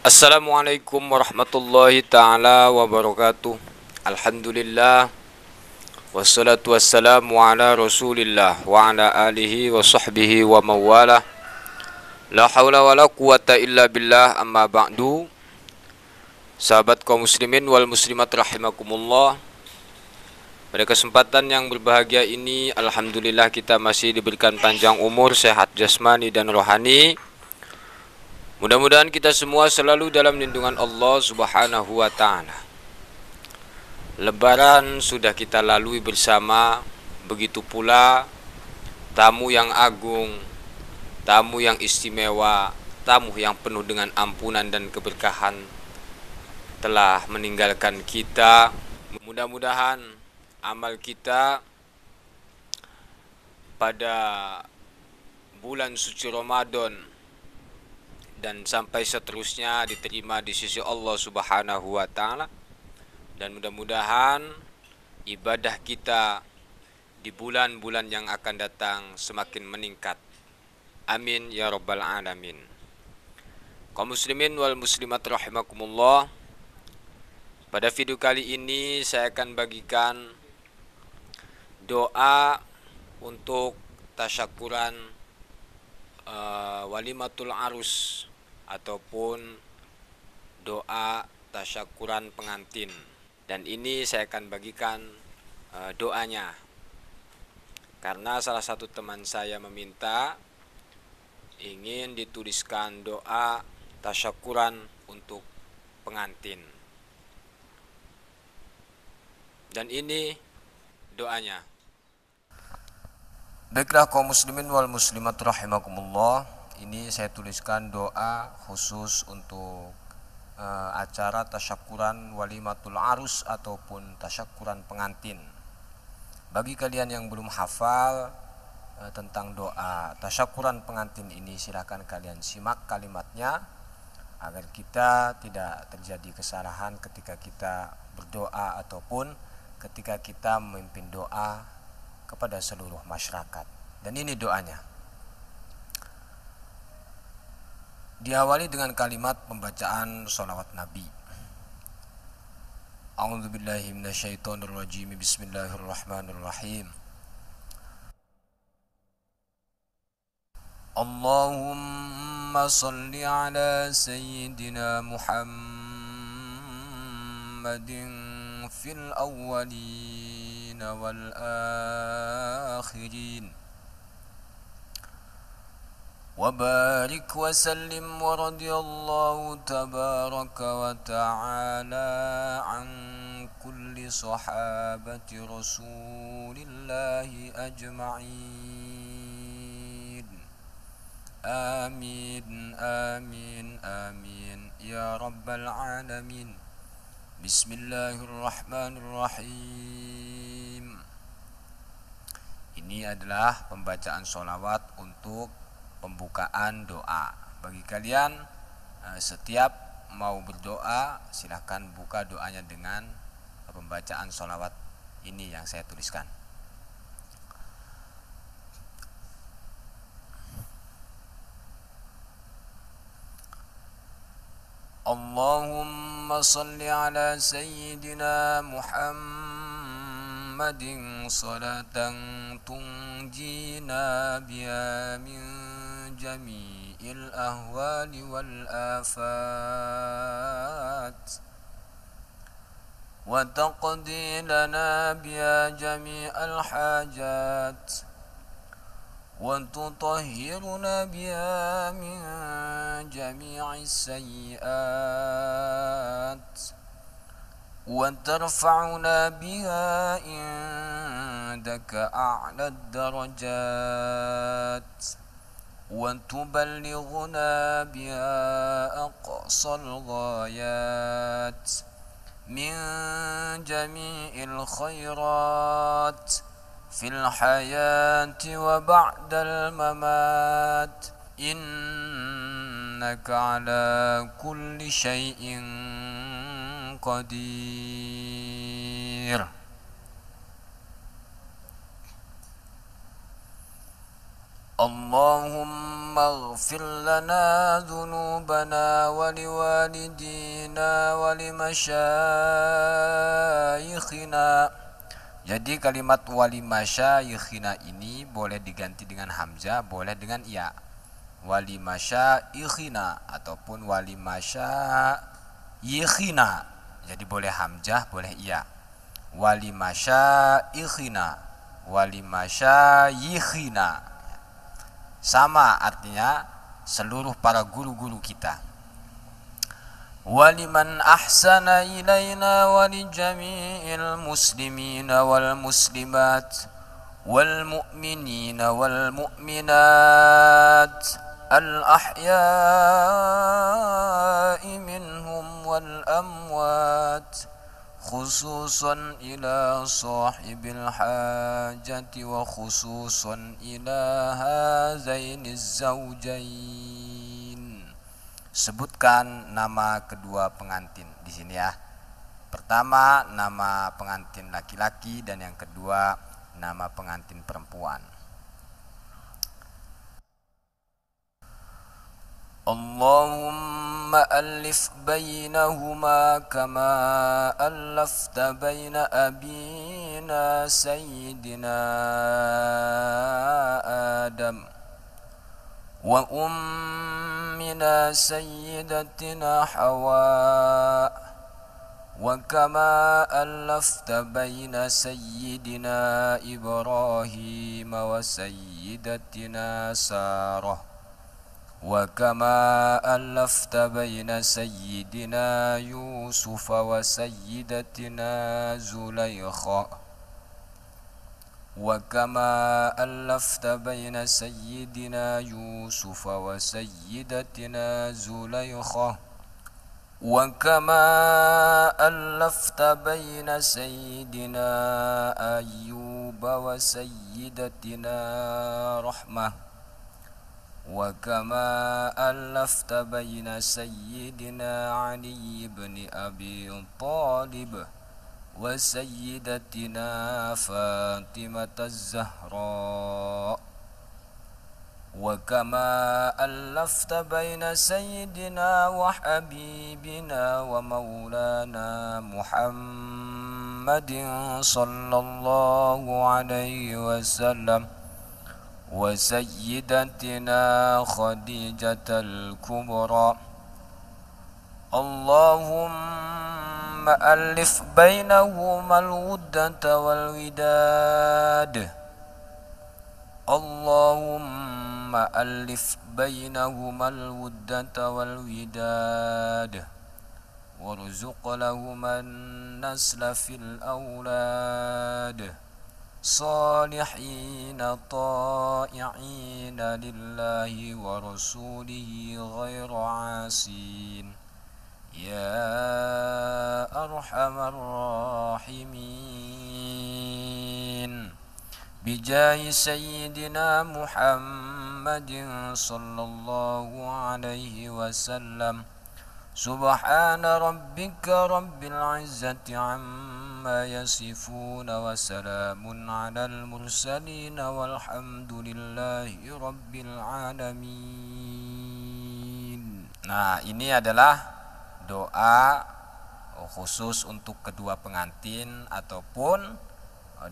Assalamualaikum warahmatullahi taala wabarakatuh. Alhamdulillah Wassalatu wassalamu ala rasulillah wa ala alihi wa sahbihi wa mawala La hawla wa la quwata illa billah amma ba'du Sahabat kaum muslimin wal muslimat rahimakumullah Pada kesempatan yang berbahagia ini Alhamdulillah kita masih diberikan panjang umur, sehat jasmani dan rohani Mudah-mudahan kita semua selalu dalam lindungan Allah subhanahu wa ta'ala Lebaran sudah kita lalui bersama, begitu pula tamu yang agung, tamu yang istimewa, tamu yang penuh dengan ampunan dan keberkahan telah meninggalkan kita. Mudah-mudahan amal kita pada bulan suci Ramadan dan sampai seterusnya diterima di sisi Allah Subhanahu wa taala dan mudah-mudahan ibadah kita di bulan-bulan yang akan datang semakin meningkat. Amin ya rabbal alamin. Kaum muslimin wal muslimat rahimakumullah. Pada video kali ini saya akan bagikan doa untuk tasyakuran uh, walimatul arus ataupun doa tasyakuran pengantin dan ini saya akan bagikan e, doanya karena salah satu teman saya meminta ingin dituliskan doa tasyakuran untuk pengantin dan ini doanya Baiklah kaum muslimin wal muslimat rahimakumullah ini saya tuliskan doa khusus untuk uh, acara tasyakuran walimatul arus ataupun tasyakuran pengantin. Bagi kalian yang belum hafal uh, tentang doa tasyakuran pengantin ini silahkan kalian simak kalimatnya agar kita tidak terjadi kesalahan ketika kita berdoa ataupun ketika kita memimpin doa kepada seluruh masyarakat. Dan ini doanya. diawali dengan kalimat pembacaan sholawat Nabi. A'udzubillahi minasyaitonirrajim. Bismillahirrahmanirrahim. Allahumma salli ala sayyidina Muhammadin fil awwalin wal akhirin. وبارك وسلم ورضي الله تبارك وتعالى عن كل صحابة رسول الله أجمعين آمين آمين آمين يا رب العالمين بسم الله الرحمن الرحيم Ini adalah pembacaan solawat untuk pembukaan doa. Bagi kalian eh, setiap mau berdoa silahkan buka doanya dengan pembacaan sholawat ini yang saya tuliskan. Allahumma salli ala sayyidina Muhammadin salatan tunjina biya min جميع الأهوال والآفات وتقضي لنا بها جميع الحاجات وتطهرنا بها من جميع السيئات وترفعنا بها عندك أعلى الدرجات وتبلغنا بها أقصى الغايات من جميع الخيرات في الحياة وبعد الممات إنك على كل شيء قدير اللهم اغفر لنا ذنوبنا ولوالدينا ولمشايخنا Jadi kalimat wali masyaikhina ini boleh diganti dengan hamzah, boleh dengan ya. Wali masyaikhina ataupun wali masyaikhina. Jadi boleh hamzah, boleh ya. Wali masyaikhina, wali masyayikhina sama artinya seluruh para guru-guru kita waliman ahsana ilaina walijami'il muslimina wal muslimat wal mu'minina wal mu'minat al ahya'i minhum wal amwat خصوصا إلى صاحب الحاجة وخصوصا إلى هذين الزوجين Sebutkan nama kedua pengantin di sini ya. Pertama nama pengantin laki-laki dan yang kedua nama pengantin perempuan. اللهم ألف بينهما كما ألفت بين أبينا سيدنا آدم وأمنا سيدتنا حواء وكما ألفت بين سيدنا إبراهيم وسيدتنا ساره وكما ألفت بين سيدنا يوسف وسيدتنا زليخة وكما ألفت بين سيدنا يوسف وسيدتنا زليخة وكما ألفت بين سيدنا أيوب وسيدتنا رحمه وكما ألفت بين سيدنا علي بن أبي طالب وسيدتنا فاطمة الزهراء وكما ألفت بين سيدنا وحبيبنا ومولانا محمد صلى الله عليه وسلم وسيدتنا خديجة الكبرى اللهم ألف بينهما الودة والوداد اللهم ألف بينهما الودة والوداد وارزق لهما النسل في الأولاد صالحين طائعين لله ورسوله غير عاسين يا أرحم الراحمين بجاه سيدنا محمد صلى الله عليه وسلم سبحان ربك رب العزة عما يصفون وسلام على المرسلين والحمد لله رب العالمين Nah ini adalah doa khusus untuk kedua pengantin ataupun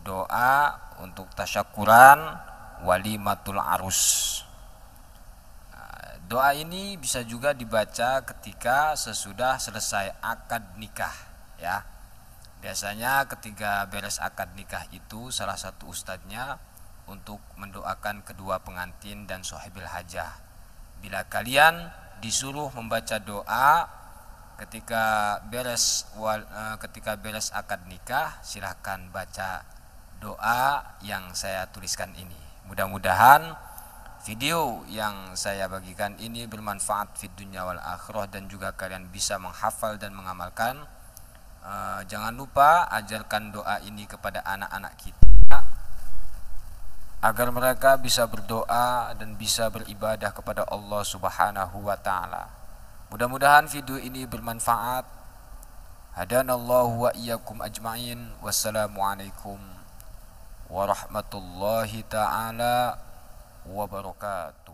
doa untuk tasyakuran walimatul arus. Doa ini bisa juga dibaca ketika sesudah selesai akad nikah, ya. Biasanya ketika beres akad nikah itu salah satu ustadznya untuk mendoakan kedua pengantin dan sohibil hajah. Bila kalian disuruh membaca doa ketika beres e, ketika beres akad nikah, silahkan baca doa yang saya tuliskan ini. Mudah-mudahan video yang saya bagikan ini bermanfaat di dunia wal akhirah dan juga kalian bisa menghafal dan mengamalkan. Uh, jangan lupa ajarkan doa ini kepada anak-anak kita agar mereka bisa berdoa dan bisa beribadah kepada Allah Subhanahu wa taala. Mudah-mudahan video ini bermanfaat. Hadanallahu wa iyyakum ajmain. Wassalamualaikum warahmatullahi taala o abarocado.